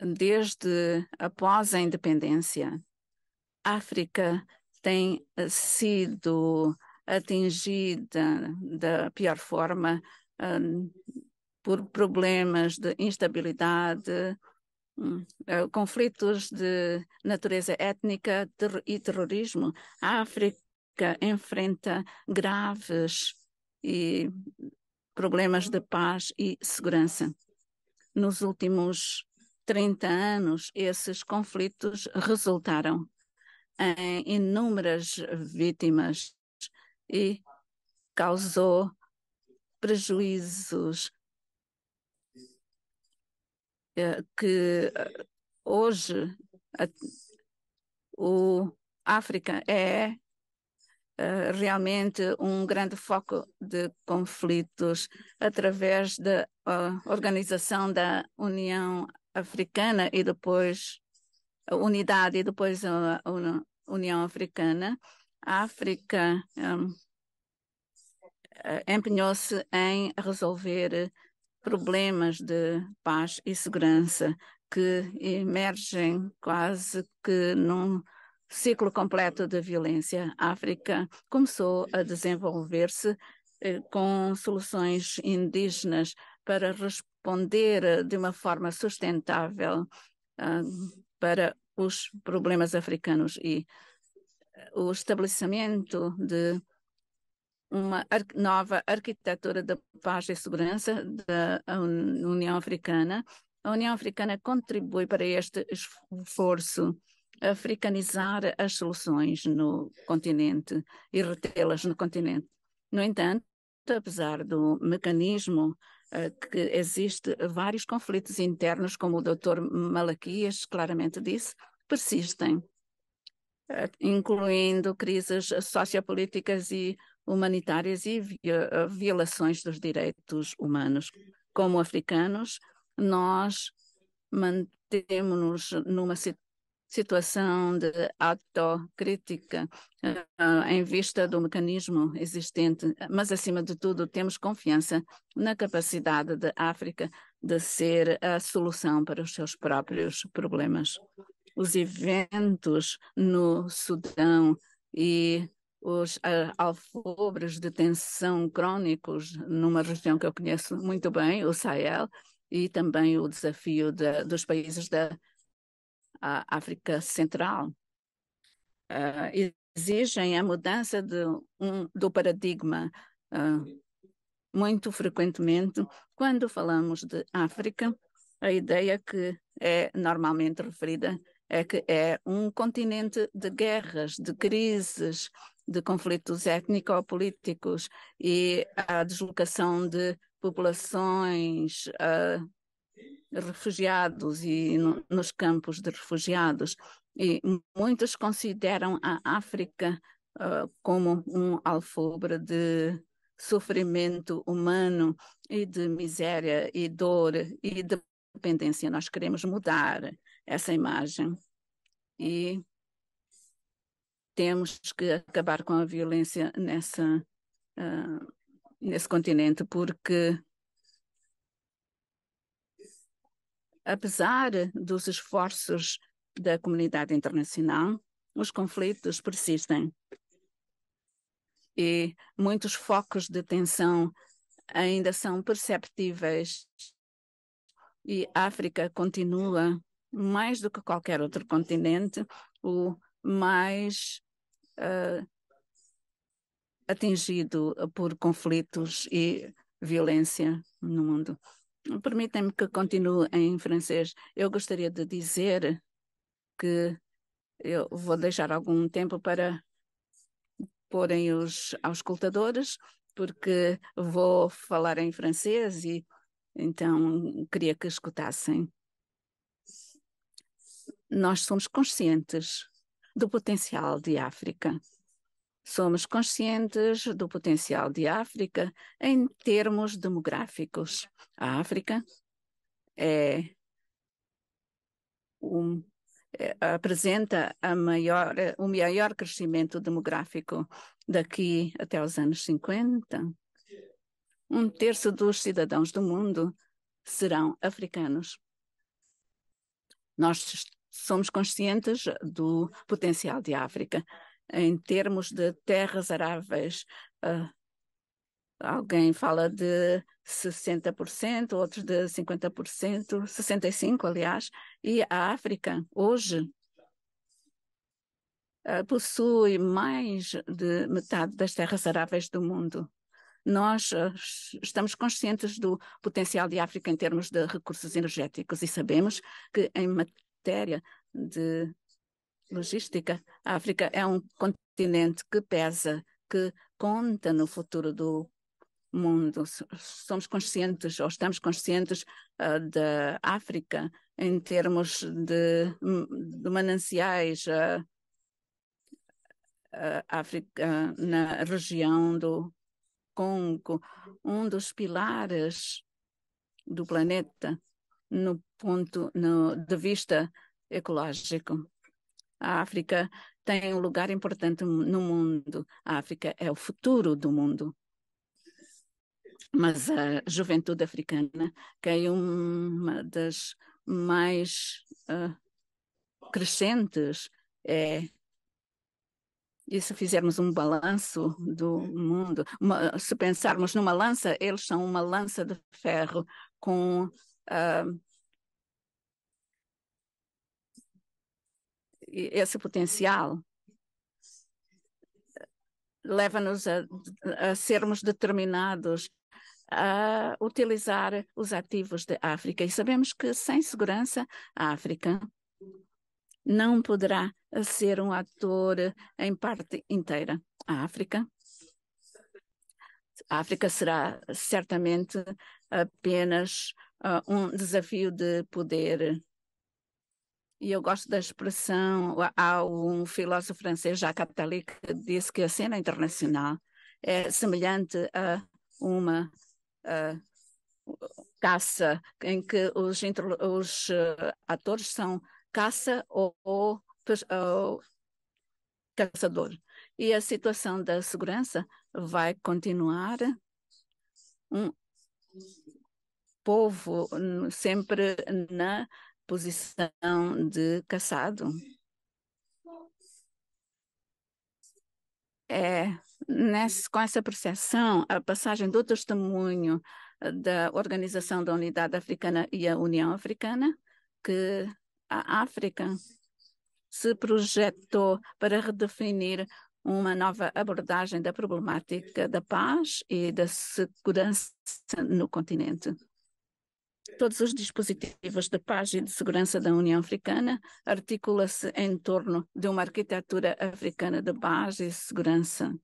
desde após a independência, a África tem eh, sido atingida da pior forma hum, por problemas de instabilidade, hum, eh, conflitos de natureza étnica e terrorismo. A África enfrenta graves e problemas de paz e segurança. Nos últimos 30 anos, esses conflitos resultaram em inúmeras vítimas e causou prejuízos eh, que eh, hoje a, o África é eh, realmente um grande foco de conflitos através da ah, organização da União Africana e depois Unidade e depois a, União Africana, a África um, eh, empenhou-se em resolver problemas de paz e segurança que emergem quase que num ciclo completo de violência. A África começou a desenvolver-se eh, com soluções indígenas para responder responder eh, de uma forma sustentável uh, para os problemas africanos e eh, o estabelecimento de uma ar nova arquitetura da paz e segurança da União Africana. A União Africana contribui para este esforço africanizar as soluções no continente e retê-las no continente. No entanto, apesar do mecanismo eh, que existe vários conflitos internos, como o doutor Malaquias claramente disse, persistem, eh, incluindo crises sociopolíticas e humanitárias e eh, violações dos direitos humanos. Como africanos, nós mantemos-nos numa situação de autocrítica uh, em vista do mecanismo existente, mas, acima de tudo, temos confiança na capacidade da África de ser a solução para os seus próprios problemas. Os eventos no Sudão e os uh, alfobres de tensão crônicos numa região que eu conheço muito bem, o Sahel, e também o desafio de, dos países da a África Central, uh, exigem a mudança de, um, do paradigma uh, muito frequentemente quando falamos de África. A ideia que é normalmente referida é que é um continente de guerras, de crises, de conflitos étnico-políticos e a deslocação de populações, uh, refugiados e no, nos campos de refugiados. E muitos consideram a África uh, como um alfobre de sofrimento humano e de miséria e dor e dependência. Nós queremos mudar essa imagem e temos que acabar com a violência nessa, uh, nesse continente, porque Apesar dos esforços da comunidade internacional, os conflitos persistem. E muitos focos de tensão ainda são perceptíveis. E a África continua, mais do que qualquer outro continente, o mais uh, atingido por conflitos e violência no mundo. Permitem-me que continue em francês. Eu gostaria de dizer que eu vou deixar algum tempo para porem os auscultadores, porque vou falar em francês e então queria que escutassem. Nós somos conscientes do potencial de África. Somos conscientes do potencial de África em termos demográficos. A África é um, é, apresenta maior, o maior crescimento demográfico daqui até os anos 50. Um terço dos cidadãos do mundo serão africanos. Nós somos conscientes do potencial de África em termos de terras aráveis. Uh, alguém fala de 60%, outros de 50%, 65%, aliás, e a África hoje uh, possui mais de metade das terras aráveis do mundo. Nós ah, estamos conscientes do potencial de África em termos de recursos energéticos e sabemos que em matéria de logística, a África é um continente que pesa, que conta no futuro do mundo. Somos conscientes, ou estamos conscientes, uh, da África em termos de, hum, de mananciais. Uh, África na região do Congo, um dos pilares do planeta no ponto no, de vista ecológico. A África tem um lugar importante no mundo. A África é o futuro do mundo. Mas a juventude africana, que é uma das mais uh, crescentes, é e se fizermos um balanço do mundo, uma, se pensarmos numa lança, eles são uma lança de ferro com uh, esse potencial leva-nos a, a, sermos determinados a utilizar os ativos da África. E sabemos que sem segurança, a África não poderá ser um ator em parte inteira. A África. A África será certamente apenas uh, um desafio de poder e eu gosto da expressão, há um filósofo francês, Jacques Attali, que disse que a cena internacional é semelhante a uma caça, em que os, os eh, atores são caça ou, ou, ou caçador. E a situação da segurança vai continuar um povo sempre na posição de caçado. É, com essa percepção, a passagem do testemunho eh, da Organização da Unidade Africana e a União Africana, que a África se projetou para redefinir uma nova abordagem da problemática da paz e da segurança no continente. Todos os dispositivos de paz e de segurança da União Africana articula-se em torno de uma arquitetura africana de paz e segurança.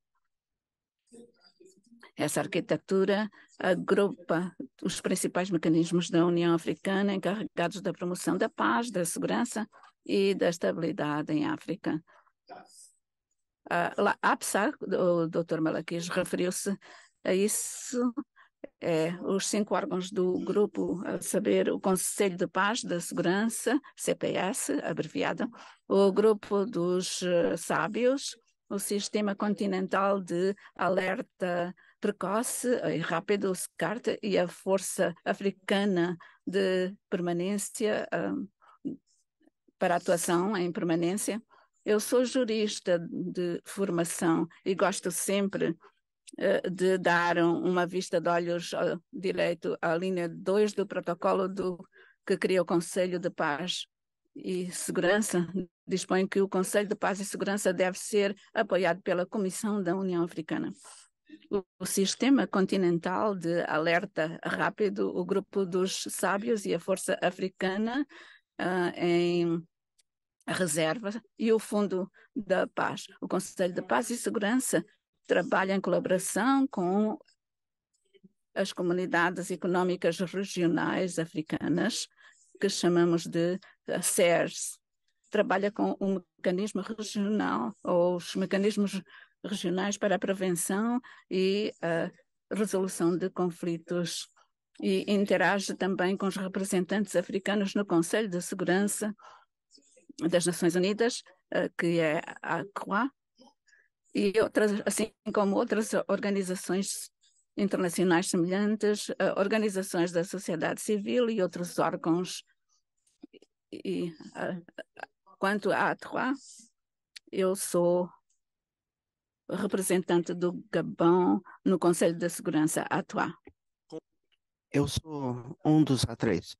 Essa arquitetura agrupa os principais mecanismos da União Africana encarregados da promoção da paz, da segurança e da estabilidade em África. A ah, APSA, o Dr. Malaquias referiu-se a isso é, os cinco órgãos do grupo, a saber, o Conselho de Paz da Segurança, CPS, abreviado, o Grupo dos eh, Sábios, o Sistema Continental de Alerta Precoce e Rápido, o SCART, e a Força Africana de Permanência, um, para atuação em permanência. Eu sou jurista de formação e gosto sempre eh, de dar uma vista de olhos direito à linha 2 do protocolo do, que cria o Conselho de Paz e Segurança, dispõe que o Conselho de Paz e Segurança deve ser apoiado pela Comissão da União Africana. O, Sistema Continental de Alerta Rápido, o Grupo dos Sábios e a Força Africana uh, em reserva e o Fundo da Paz. O Conselho de Paz e Segurança trabalha em colaboração com as comunidades econômicas regionais africanas, que chamamos de eh, SERS. Trabalha com um mecanismo regional, ou os mecanismos regionais para a prevenção e a eh, resolução de conflitos. E interage também com os representantes africanos no Conselho de Segurança das Nações Unidas, eh, que é a CROA, e outras, assim como outras organizações internacionais semelhantes, eh, organizações da sociedade civil e outros órgãos. E, quanto à a eu sou representante do Gabão no Conselho de Segurança a Eu sou um dos A3.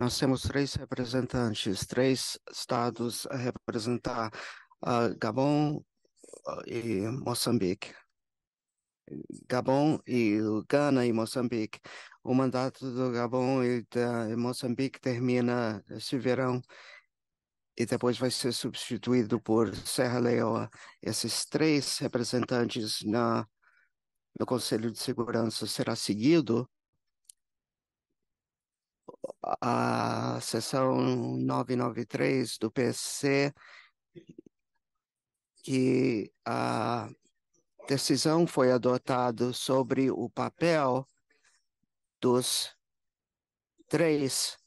Nós temos três representantes, três estados a representar uh, Gabão, e Moçambique. Gabão e Gana e Moçambique. O mandato do Gabão e da Moçambique termina este verão e depois vai ser substituído por Serra Leoa. Esses três representantes na, no Conselho de Segurança será seguido a sessão 993 do PSC que a decisão foi adotada sobre o papel dos três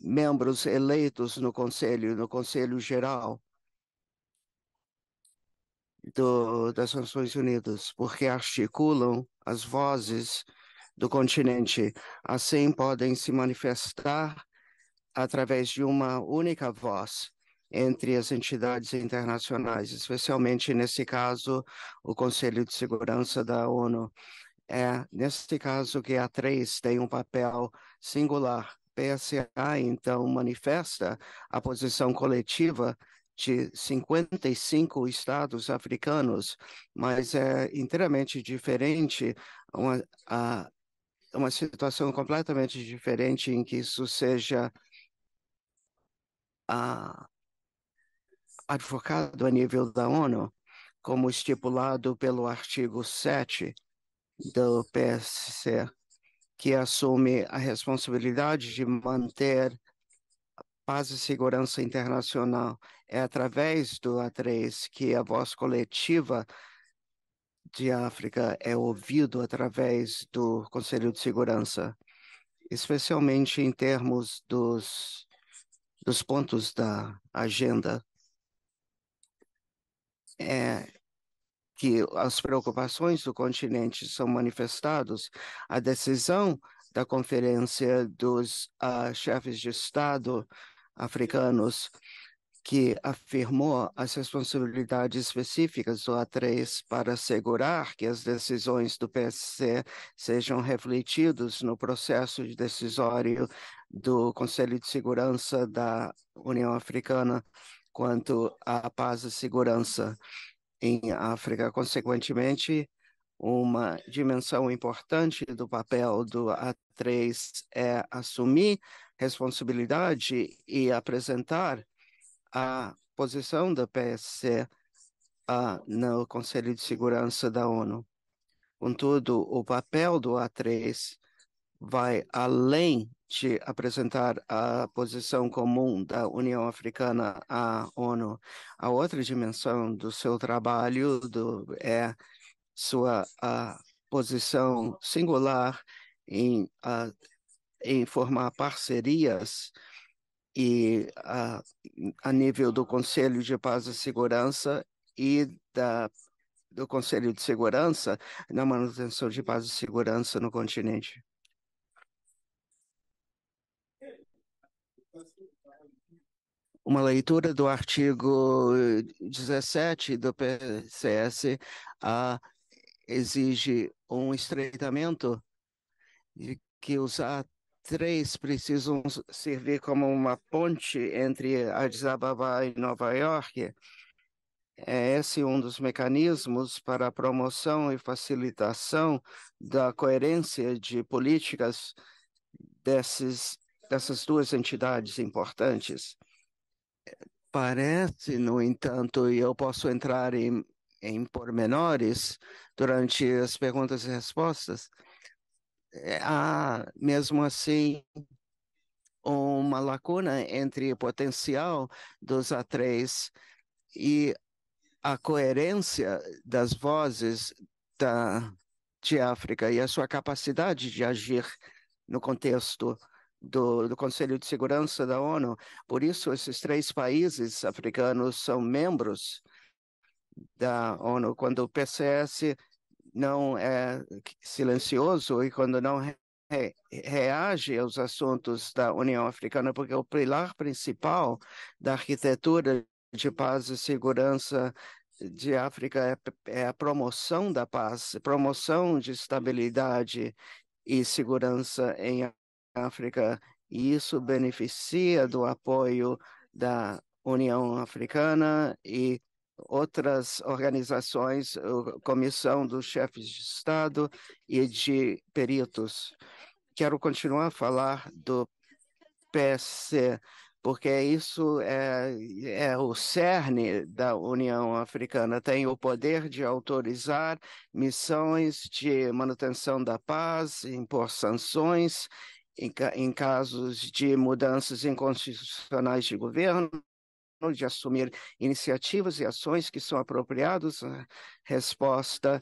membros eleitos no Conselho, no Conselho Geral do, das Nações Unidas, porque articulam as vozes do continente. Assim, podem se manifestar através de uma única voz entre as entidades internacionais, especialmente nesse caso, o Conselho de Segurança da ONU. É nesse caso que a três tem um papel singular. PSA, então, manifesta a posição coletiva de 55 estados africanos, mas é inteiramente diferente uma, a, uma situação completamente diferente em que isso seja a, advocado a nível da ONU, como estipulado pelo artigo 7 do PSC, que assume a responsabilidade de manter paz e segurança internacional. É através do A3 que a voz coletiva de África é ouvido através do Conselho de Segurança, especialmente em termos dos, dos pontos da agenda é, que as preocupações do continente são manifestadas, a decisão da Conferência dos uh, Chefes de Estado Africanos, que afirmou as responsabilidades específicas do A3 para assegurar que as decisões do PSC sejam refletidas no processo de decisório do Conselho de Segurança da União Africana quanto à paz e segurança em África. Consequentemente, uma dimensão importante do papel do A3 é assumir responsabilidade e apresentar a posição da PSC uh, no Conselho de Segurança da ONU. Contudo, o papel do A3 vai além te apresentar a posição comum da União Africana à ONU. A outra dimensão do seu trabalho do, é sua posição singular em, a, em formar parcerias e a, a nível do Conselho de Paz e Segurança e da do Conselho de Segurança na manutenção de paz e segurança no continente. uma leitura do artigo 17 eh, do PCS ah, exige um estreitamento de que os três precisam servir como uma ponte entre Addis Ababa e Nova York. É esse um dos mecanismos para a promoção e facilitação da coerência de políticas desses, dessas duas entidades importantes. Parece, no entanto, e eu posso entrar em, em pormenores durante as perguntas e respostas, é, há mesmo assim uma lacuna entre o potencial dos A3 e a coerência das vozes da, de África e a sua capacidade de agir no contexto do, do, Conselho de Segurança da ONU. Por isso, esses três países africanos são membros da ONU. Quando o PCS não é silencioso e quando não re, reage aos assuntos da União Africana, porque o pilar principal da arquitetura de paz e segurança de África é, é a promoção da paz, promoção de estabilidade e segurança em África. Isso beneficia do apoio da União Africana e outras organizações, Comissão dos Chefes de Estado e de Peritos. Quero continuar a falar do PSC, porque isso é, é o cerne da União Africana. Tem o poder de autorizar missões de manutenção da paz, impor sanções em, em casos de mudanças inconstitucionais de governo, de assumir iniciativas e ações que são apropriadas à né, resposta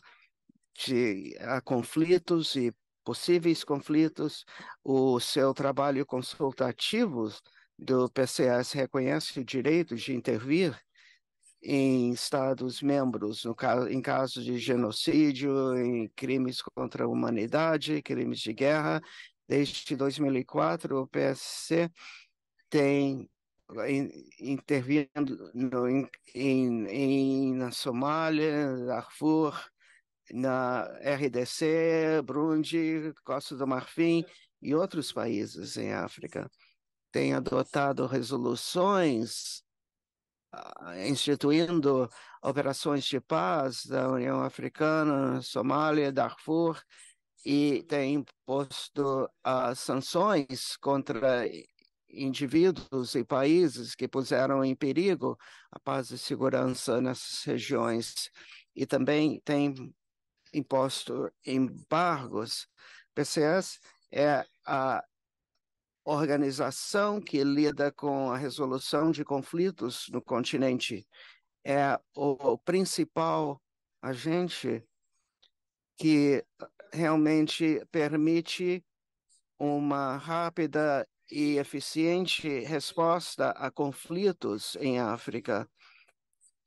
de, a conflitos e possíveis conflitos. O seu trabalho consultativo do PCS reconhece o direito de intervir em Estados-membros, caso, em casos de genocídio, em crimes contra a humanidade, crimes de guerra, Desde 2004, o PSC tem intervindo no, em, em, na Somália, Darfur, na RDC, Burundi, Costa do Marfim e outros países em África. Tem adotado resoluções ah, instituindo operações de paz da União Africana, Somália, Darfur e tem imposto uh, sanções contra indivíduos e países que puseram em perigo a paz e segurança nessas regiões. E também tem imposto embargos. PCS é a organização que lida com a resolução de conflitos no continente. É o, o principal agente que realmente permite uma rápida e eficiente resposta a conflitos em África.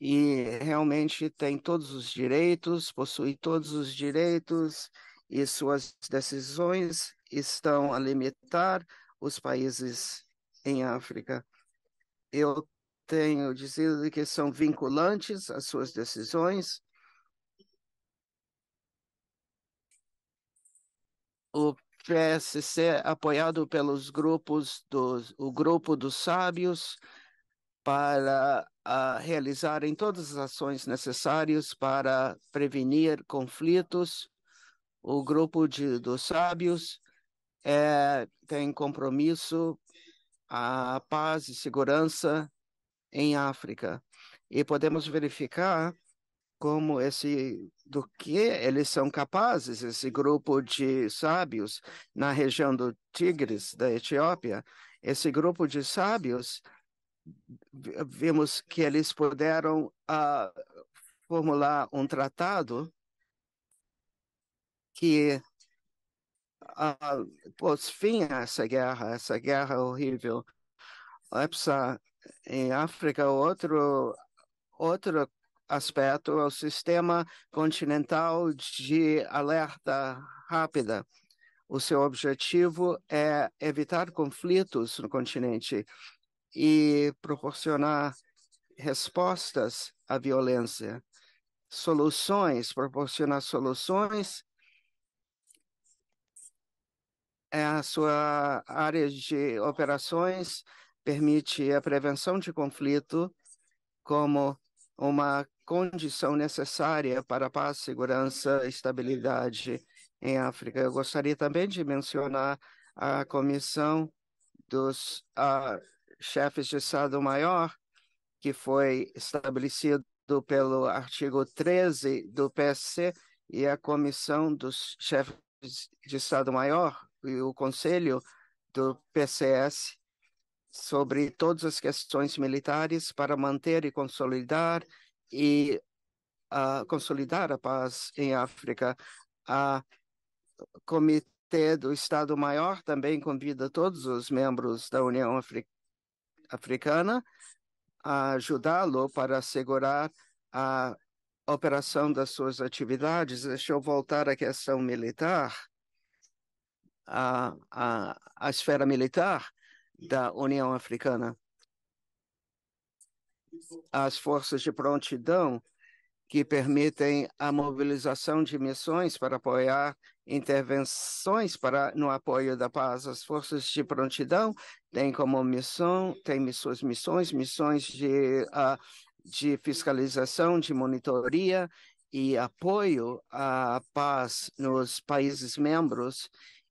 E realmente tem todos os direitos, possui todos os direitos, e suas decisões estão a limitar os países em África. Eu tenho dizido que são vinculantes as suas decisões, o PSC, é apoiado pelos grupos dos, o grupo dos sábios, para uh, realizarem todas as ações necessárias para prevenir conflitos. O grupo de, dos sábios é, tem compromisso a paz e segurança em África. E podemos verificar como esse do que eles são capazes, esse grupo de sábios na região do Tigres, da Etiópia, esse grupo de sábios, vimos que eles puderam uh, formular um tratado que uh, pôs fim a essa guerra, essa guerra horrível. Epsa, em África, outro, outra aspecto, o sistema continental de alerta rápida. O seu objetivo é evitar conflitos no continente e proporcionar respostas à violência, soluções, proporcionar soluções é a sua área de operações permite a prevenção de conflito, como uma condição necessária para paz, segurança e estabilidade em África. Eu gostaria também de mencionar a comissão dos uh, chefes de Estado-Maior, que foi estabelecido pelo artigo 13 do PSC, e a comissão dos chefes de Estado-Maior e o conselho do PCS sobre todas as questões militares para manter e consolidar e uh, consolidar a paz em África. A Comitê do Estado-Maior também convida todos os membros da União Afri Africana a ajudá-lo para assegurar a operação das suas atividades. Deixa eu voltar à questão militar, à, à, à esfera militar da União Africana. As forças de prontidão que permitem a mobilização de missões para apoiar intervenções para, no apoio da paz. As forças de prontidão têm como missão, têm suas missões, missões de, uh, de fiscalização, de monitoria e apoio à paz nos países membros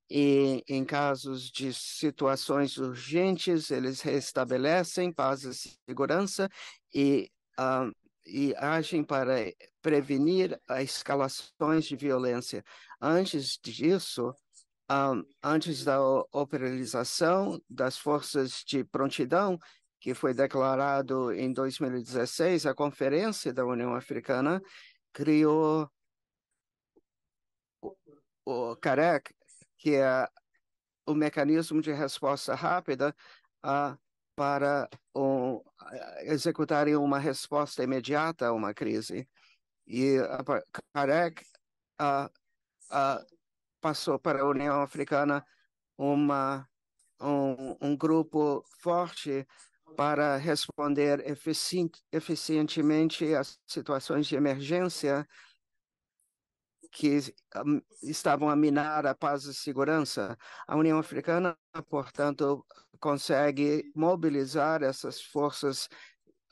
e, em casos de situações urgentes, eles restabelecem paz e segurança e, uh, e agem para prevenir escalações de violência. Antes disso, ah, antes da operacionalização das forças de prontidão, que foi declarado em 2016, a Conferência da União Africana criou o CAREC, que é o mecanismo de resposta rápida ah, para um, ah, executarem uma resposta imediata a uma crise. E a Carec ah, passou para a União Africana uma, um, um grupo forte para responder efici eficientemente às situações de emergência que um, estavam a minar a paz e segurança. A União Africana, portanto, consegue mobilizar essas forças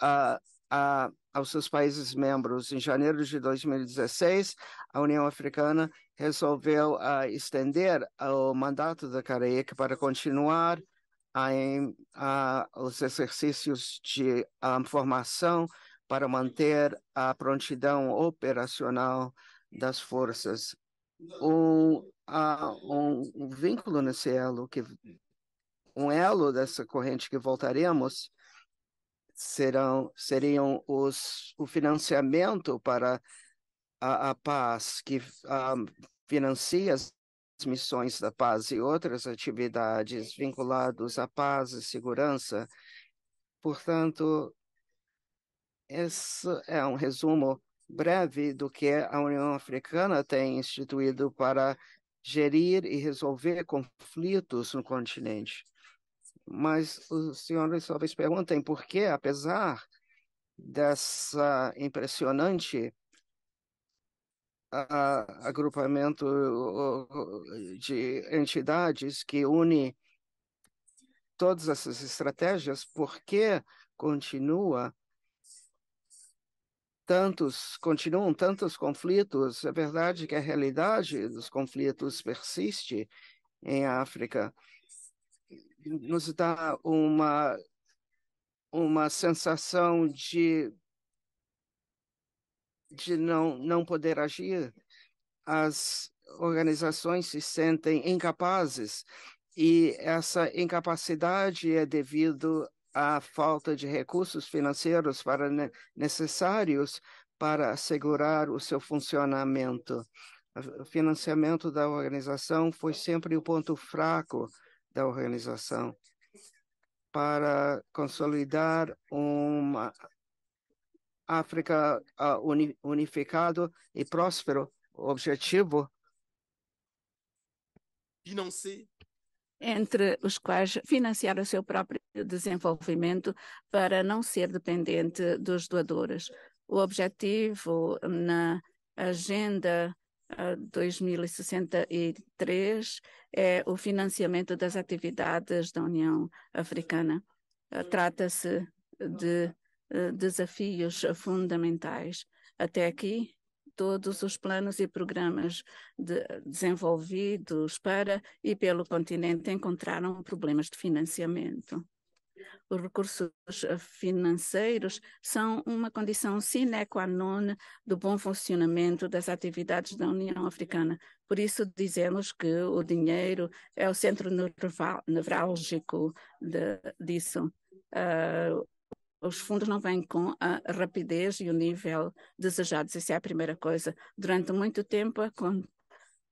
uh, uh, aos seus países membros. Em janeiro de 2016, a União Africana resolveu uh, estender ah, o mandato da CAREIC para continuar em, os exercícios de ah, formação para manter a prontidão operacional das forças, um, a, um, um vínculo nesse elo, que, um elo dessa corrente que voltaremos, serão, seriam os, o financiamento para a, a paz, que a, financia as missões da paz e outras atividades vinculadas à paz e segurança. Portanto, esse é um resumo breve do que a União Africana tem instituído para gerir e resolver conflitos no continente. Mas os senhores talvez perguntem por que, apesar dessa impressionante uh, agrupamento de entidades que une todas essas estratégias, por que continua tantos, continuam tantos conflitos. É verdade que a realidade dos conflitos persiste em África. Nos dá uma, uma sensação de, de não, não poder agir. As organizações se sentem incapazes e essa incapacidade é devido a falta de recursos financeiros para necessários para assegurar o seu funcionamento. O financiamento da organização foi sempre o ponto fraco da organização. Para consolidar uma África unificado e próspero, o objetivo entre os quais financiar o seu próprio desenvolvimento para não ser dependente dos doadores. O objetivo na Agenda 2063 ah, é o financiamento das atividades da União Africana. Ah, trata-se de ah, desafios fundamentais. Até aqui, todos os planos e programas de, desenvolvidos para e pelo continente encontraram problemas de financiamento. Os recursos eh, financeiros são uma condição sine qua non do bom funcionamento das atividades da União Africana. Por isso dizemos que o dinheiro é o centro nevrálgico de, disso. Uh, os fundos não vêm com a rapidez e o nível desejados. Isso é a primeira coisa. Durante muito tempo, a,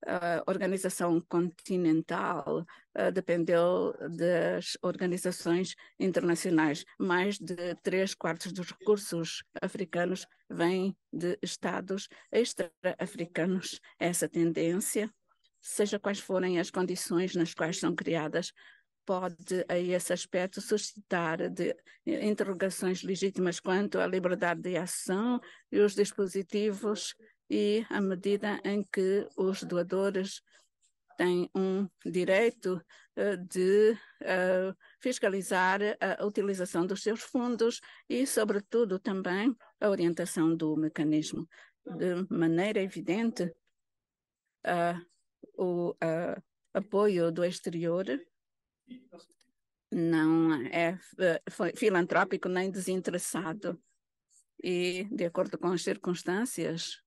a organização continental eh, dependeu das organizações internacionais. Mais de três quartos dos recursos africanos vêm de estados extra-africanos. Essa tendência seja quais forem as condições nas quais são criadas, pode a esse aspecto suscitar de, interrogações legítimas quanto à liberdade de ação e os dispositivos e à medida em que os doadores têm um direito uh, de uh, fiscalizar a utilização dos seus fundos e, sobretudo, também a orientação do mecanismo. De maneira evidente, uh, o apoio do exterior não é, é filantrópico nem desinteressado e, de acordo com as circunstâncias,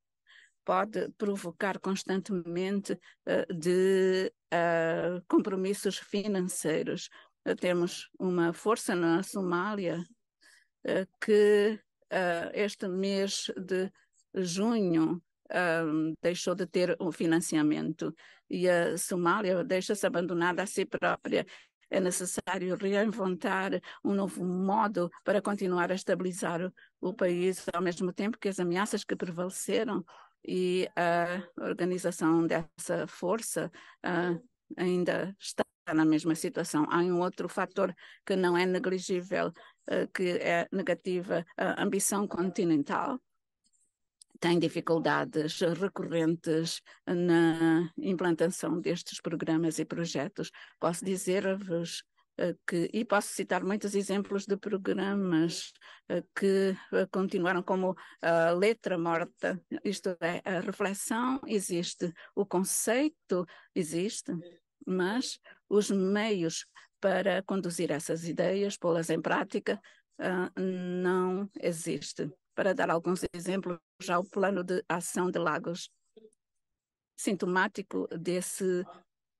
pode provocar constantemente uh, de uh, compromissos financeiros. Uh, temos uma força na Somália que este mês de junho deixou de ter o um financiamento e a Somália deixa-se abandonada a si própria é necessário reinventar um novo modo para continuar a estabilizar o, país, ao mesmo tempo que as ameaças que prevaleceram e a organização dessa força uh, ainda está na mesma situação. Há um outro fator que não é negligível, uh, que é negativa, a ambição continental tem dificuldades recorrentes na implantação destes programas e projetos. Posso dizer-vos eh, que, e posso citar muitos exemplos de programas eh, que eh, continuaram como letra morta, isto é, a reflexão existe, o conceito existe, mas os meios para conduzir essas ideias, pô-las em prática, ah, não existem. Para dar alguns exemplos, já o plano de ação de Lagos, sintomático desse,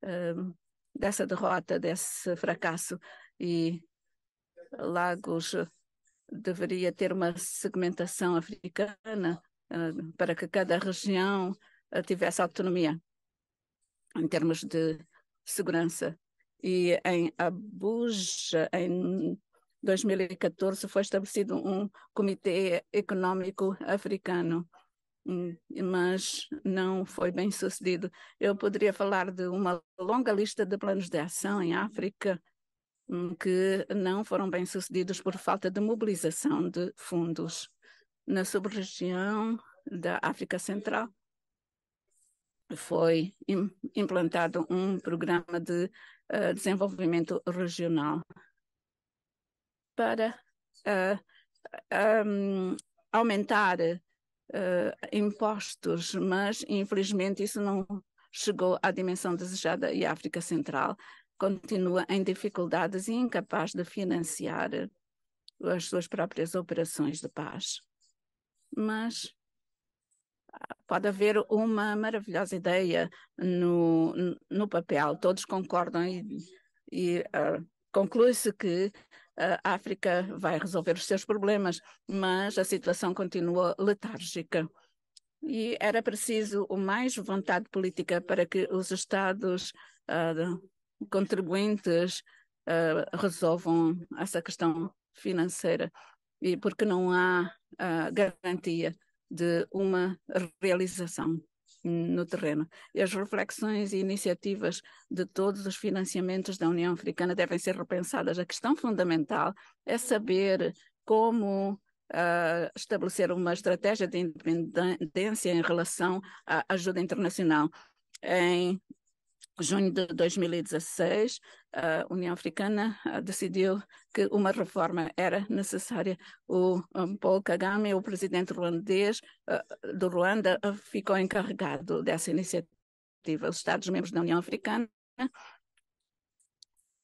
hum, dessa derrota, desse fracasso. E Lagos deveria ter uma segmentação africana uh, para que cada região uh, tivesse autonomia em termos de segurança. E em Abuja, em 2014 foi estabelecido um Comitê Econômico Africano, hum, mas não foi bem sucedido. Eu poderia falar de uma longa lista de planos de ação em África hum, que não foram bem sucedidos por falta de mobilização de fundos. Na sub-região da África Central, foi implantado um programa de uh, desenvolvimento regional para uh, um, aumentar uh, impostos, mas infelizmente isso não chegou à dimensão desejada e a África Central continua em dificuldades e incapaz de financiar as suas próprias operações de paz. Mas pode haver uma maravilhosa ideia no, no papel, todos concordam e, e uh, conclui-se que a África vai resolver os seus problemas, mas a situação continua letárgica. E era preciso mais vontade política para que os Estados uh, contribuintes uh, resolvam essa questão financeira, e porque não há uh, garantia de uma realização no terreno. E as reflexões e iniciativas de todos os financiamentos da União Africana devem ser repensadas. A questão fundamental é saber como Uh, estabelecer uma estratégia de independência em relação à ajuda internacional. Em junho de 2016, a União Africana ah, decidiu que uma reforma era necessária. O Paul Kagame, o presidente ruandês ah, do Ruanda, ficou encarregado dessa iniciativa. Os Estados-membros da União Africana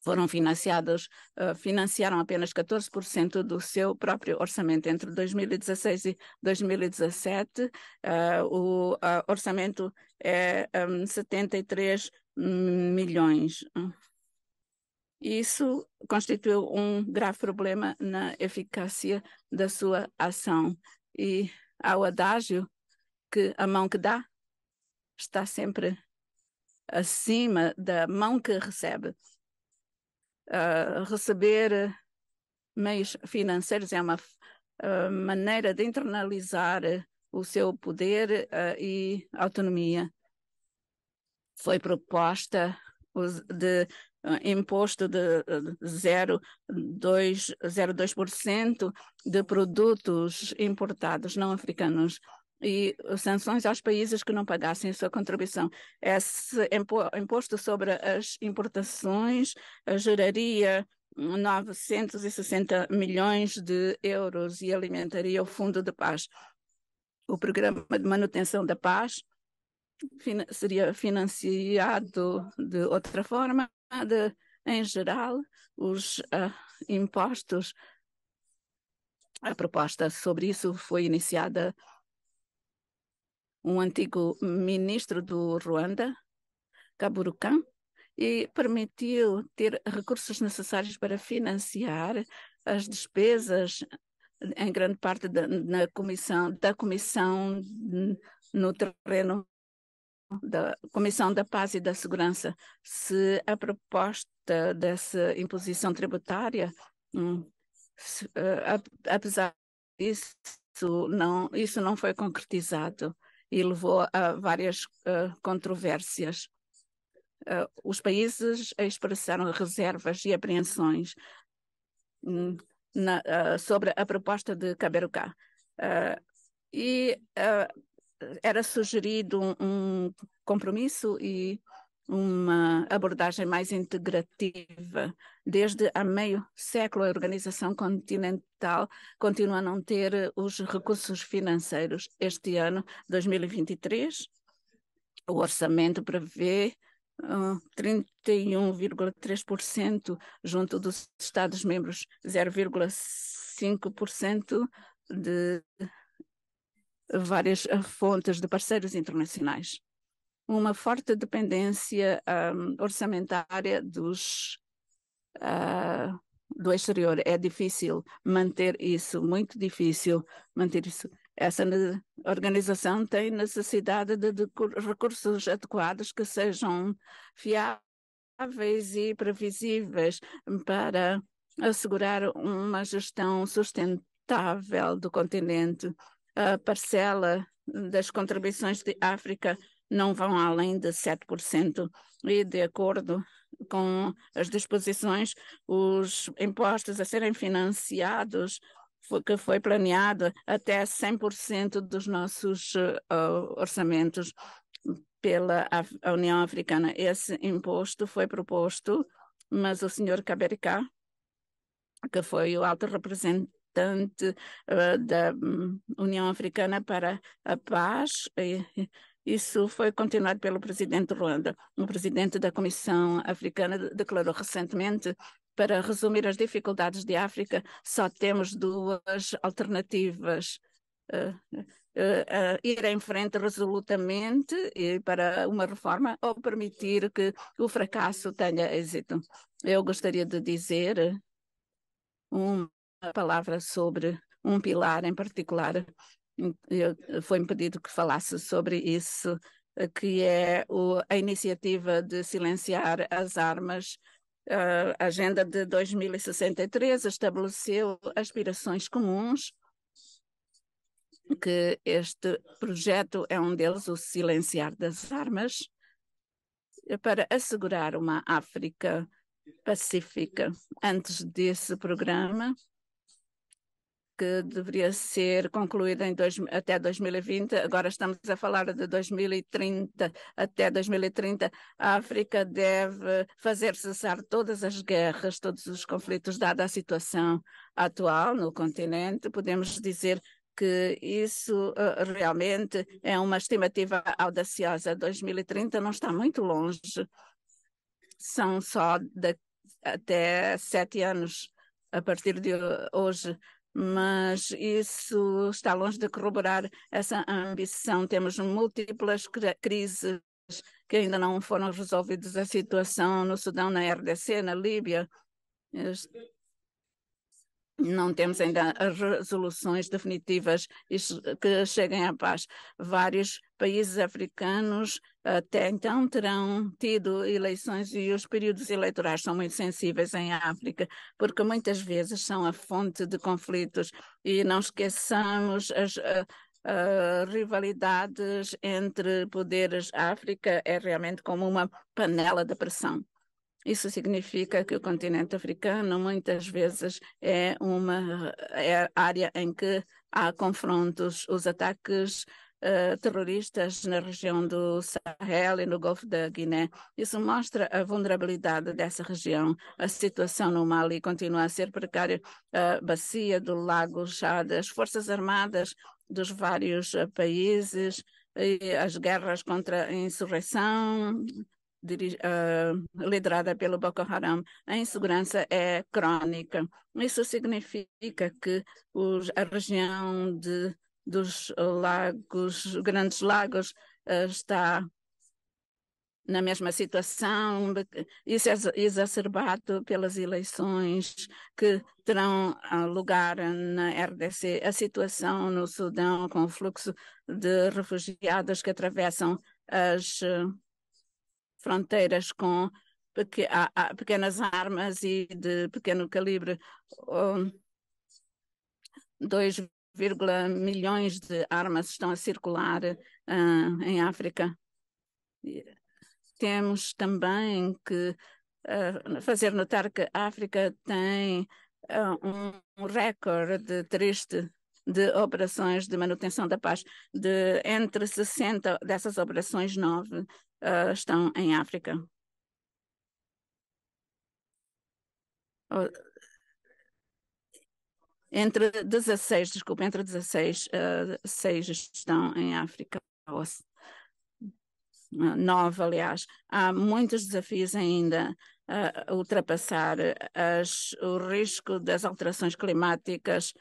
foram financiados, ah, financiaram apenas 14% do seu próprio orçamento. Entre 2016 e 2017, o orçamento é 73 milhões. Isso constituiu um grave problema na eficácia da sua ação. E ao adágio que a mão que dá está sempre acima da mão que recebe. Uh, receber eh, meios financeiros é uma uh, maneira de internalizar eh, o seu poder uh, e autonomia foi proposta de eh, imposto de 0,02% eh, de produtos importados não africanos e sanções aos países que não pagassem sua contribuição. Esse imposto sobre as importações eh, geraria 960 milhões de euros e alimentaria o Fundo de Paz. O Programa de Manutenção da Paz seria financiado de outra forma, de, em geral, os uh, impostos. A proposta sobre isso foi iniciada um antigo ministro do Ruanda, Kaburukan, e permitiu ter recursos necessários para financiar as despesas em grande parte da, na comissão, da comissão no terreno da Comissão da Paz e da Segurança, se a proposta dessa imposição tributária, hum, se, uh, apesar disso, não, isso não foi concretizado e levou a várias uh, controvérsias. Uh, os países expressaram reservas e apreensões hum, na, sobre a proposta de Caberucá. e era sugerido um, um compromisso e uma abordagem mais integrativa. Desde há meio século, a organização continental continua a não ter os recursos financeiros. Este ano, 2023, o orçamento prevê uh, hum, 31,3% junto dos Estados-membros, 0,5% de várias eh, fontes de parceiros internacionais. Uma forte dependência um, orçamentária dos, uh, do exterior. É difícil manter isso, muito difícil manter isso. Essa organização tem necessidade de, de recursos adequados que sejam fiáveis e previsíveis para assegurar uma gestão sustentável do continente a parcela das contribuições de África não vão além de 7%, e de acordo com as disposições, os impostos a serem financiados que foi planeado até 100% dos nossos uh, orçamentos pela Af União Africana. Esse imposto foi proposto, mas o senhor Cabericá, que foi o alto representante importante uh, da hum, União Africana para a Paz. E, isso foi continuado pelo presidente Ruanda. O presidente da Comissão Africana declarou recentemente para resumir as dificuldades de África, só temos duas alternativas. Uh, uh, uh, ir em frente resolutamente e para uma reforma ou permitir que o fracasso tenha êxito. Eu gostaria de dizer uma palavra sobre um pilar em particular. Foi-me pedido que falasse sobre isso, que é o, a iniciativa de silenciar as armas. A agenda de 2063 estabeleceu aspirações comuns, que este projeto é um deles, o silenciar das armas, para assegurar uma África pacífica. Antes desse programa, que deveria ser concluída dois, até 2020. Agora estamos a falar de 2030. Até 2030, a África deve fazer cessar todas as guerras, todos os conflitos, dada a situação atual no continente. Podemos dizer que isso uh, realmente é uma estimativa audaciosa. 2030 não está muito longe. São só de, até sete anos a partir de hoje mas isso está longe de corroborar essa ambição. Temos múltiplas crises que ainda não foram resolvidas. A situação no Sudão, na RDC, na Líbia, não temos ainda resoluções definitivas que cheguem à paz. Vários países africanos até então terão tido eleições e os períodos eleitorais são muito sensíveis em África, porque muitas vezes são a fonte de conflitos e não esqueçamos as. Uh, rivalidades entre poderes. A África é realmente como uma panela de pressão. Isso significa que o continente africano muitas vezes é uma é área em que há confrontos. Os ataques eh, terroristas na região do Sahel e no Golfo da Guiné. Isso mostra a vulnerabilidade dessa região. A situação no Mali continua a ser precária. A bacia do Lago Chad, as forças armadas dos vários eh, países, as guerras contra a insurreição, uh, liderada pelo Boko Haram, a insegurança é crônica. Isso significa que os, a região de, dos lagos, grandes lagos, uh, está na mesma situação, isso é exacerbado pelas eleições que terão ah, lugar na RDC. A situação no Sudão, com o fluxo de refugiados que atravessam as fronteiras com pequ a, a pequenas armas e de pequeno calibre. Um, 2, milhões de armas estão a circular uh, em África. temos também que uh, fazer notar que a África tem uh, um recorde triste de operações de manutenção da paz. De entre 60 dessas operações, nove uh, ah, estão em África. Oh entre 16, desculpa, entre 16, uh, 6 estão em África, ou, 9, ah, aliás. Há muitos desafios ainda uh, a ultrapassar, as, o risco das alterações climáticas,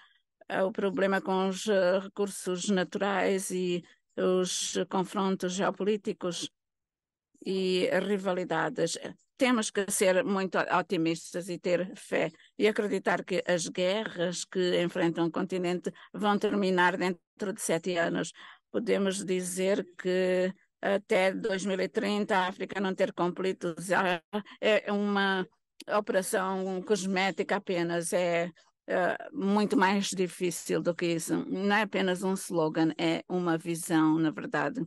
uh, o problema com os recursos naturais e os confrontos geopolíticos e rivalidades. Temos que ser muito otimistas e ter fé e acreditar que as guerras que enfrentam o continente vão terminar dentro de sete anos. Podemos dizer que até 2030 a África não ter conflitos é uma operação cosmética apenas, é, é muito mais difícil do que isso. Não é apenas um slogan, é uma visão, na verdade.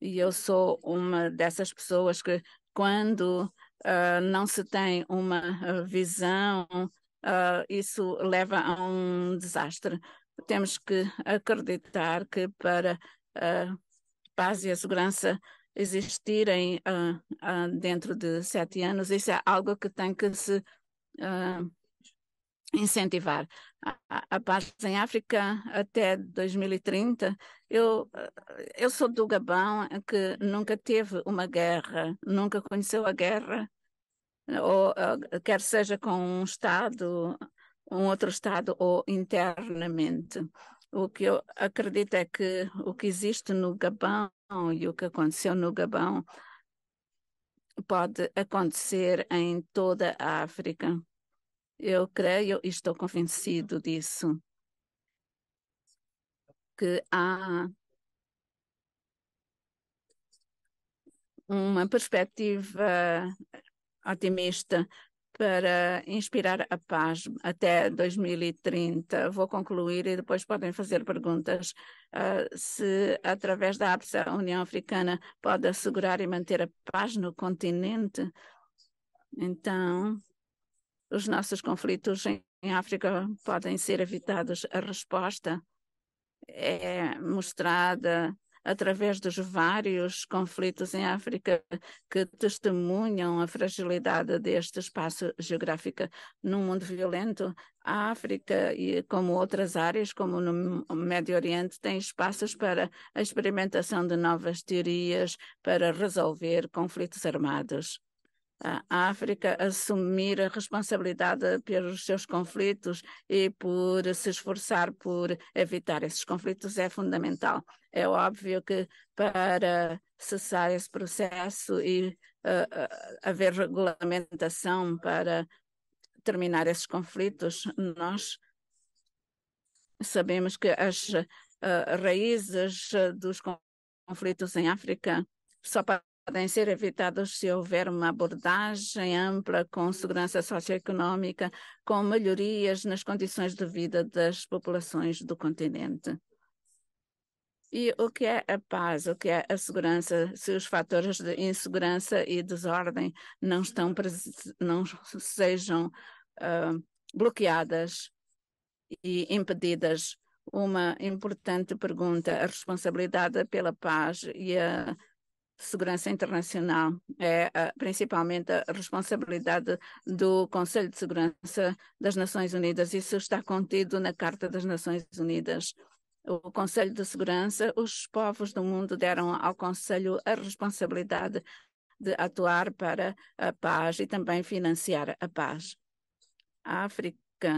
E eu sou uma dessas pessoas que, quando uh, não se tem uma ah, visão, uh, isso leva a um desastre. Temos que acreditar que para a paz e a segurança existirem dentro de sete anos, isso é algo que tem que se incentivar a, paz em África até 2030. Eu, eh, eu sou do Gabão, eh, que nunca teve uma guerra, nunca conheceu a guerra, ou eh, quer seja com um Estado, um outro Estado ou internamente. O que eu acredito é que o que existe no Gabão e o que aconteceu no Gabão pode acontecer em toda a África. Eu creio, e estou convencido disso, que há uma perspectiva otimista para inspirar a paz até 2030. Vou concluir e depois podem fazer perguntas. Uh, se, através da APSA, a União Africana pode assegurar e manter a paz no continente, então os nossos conflitos em, África podem ser evitados. A resposta é mostrada através dos vários conflitos em África que testemunham a fragilidade deste espaço geográfico. Num mundo violento, a África, e como outras áreas, como no Médio Oriente, tem espaços para a experimentação de novas teorias para resolver conflitos armados a África assumir a responsabilidade pelos seus conflitos e por se esforçar por evitar esses conflitos é fundamental. É óbvio que para cessar esse processo e uh, uh, haver regulamentação para terminar esses conflitos, nós sabemos que as uh, raízes dos conflitos em África só podem ser evitados se houver uma abordagem ampla com segurança socioeconómica, com melhorias nas condições de vida das populações do continente. E o que é a paz, o que é a segurança, se os fatores de insegurança e desordem não estão não sejam uh, bloqueadas e impedidas? Uma importante pergunta, a responsabilidade pela paz e a segurança internacional, é ah, principalmente a responsabilidade do Conselho de Segurança das Nações Unidas. Isso está contido na Carta das Nações Unidas. O Conselho de Segurança, os povos do mundo deram ao Conselho a responsabilidade de atuar para a paz e também financiar a paz. A África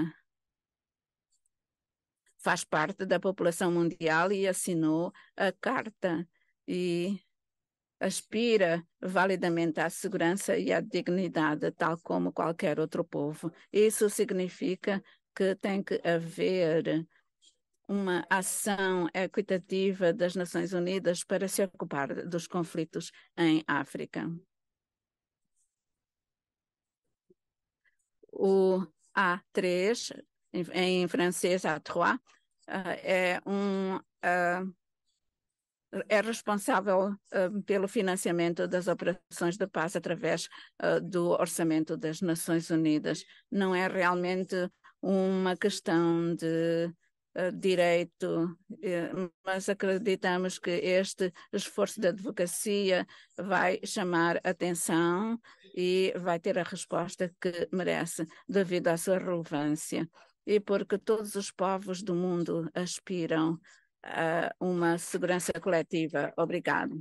faz parte da população mundial e assinou a Carta e aspira validamente à segurança e à dignidade, tal como qualquer outro povo. Isso significa que tem que haver uma ação equitativa das Nações Unidas para se ocupar dos conflitos em África. O A3, em francês A3, eh, é um uh, é responsável uh, pelo financiamento das operações de paz através uh, do orçamento das Nações Unidas. Não é realmente uma questão de uh, direito, eh, mas acreditamos que este esforço de advocacia vai chamar atenção e vai ter a resposta que merece devido à sua relevância e porque todos os povos do mundo aspiram uh, uma segurança coletiva. Obrigado.